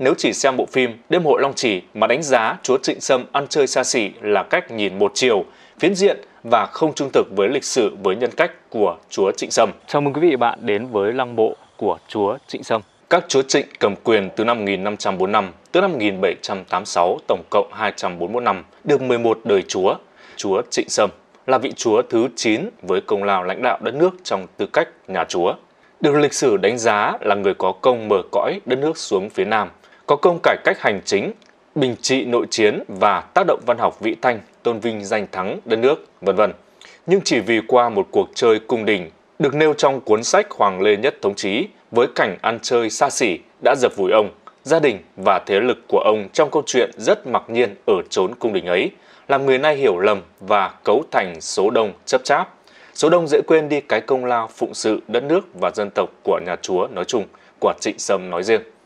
nếu chỉ xem bộ phim Đêm hội Long Chỉ mà đánh giá Chúa Trịnh Sâm ăn chơi xa xỉ là cách nhìn một chiều, phiến diện và không trung thực với lịch sử với nhân cách của Chúa Trịnh Sâm. Chào mừng quý vị bạn đến với Lăng Bộ của Chúa Trịnh Sâm. Các chúa Trịnh cầm quyền từ năm 1545 tới năm 1786 tổng cộng 241 năm, được 11 đời chúa. Chúa Trịnh Sâm là vị chúa thứ 9 với công lao lãnh đạo đất nước trong tư cách nhà chúa. Được lịch sử đánh giá là người có công mở cõi đất nước xuống phía Nam, có công cải cách hành chính, bình trị nội chiến và tác động văn học vĩ thanh, tôn vinh danh thắng đất nước, vân vân. Nhưng chỉ vì qua một cuộc chơi cung đình được nêu trong cuốn sách Hoàng Lê Nhất Thống Chí với cảnh ăn chơi xa xỉ đã dập vùi ông, gia đình và thế lực của ông trong câu chuyện rất mặc nhiên ở chốn cung đình ấy, làm người nay hiểu lầm và cấu thành số đông chấp cháp. Số đông dễ quên đi cái công lao phụng sự đất nước và dân tộc của nhà chúa nói chung, của Trịnh Sâm nói riêng.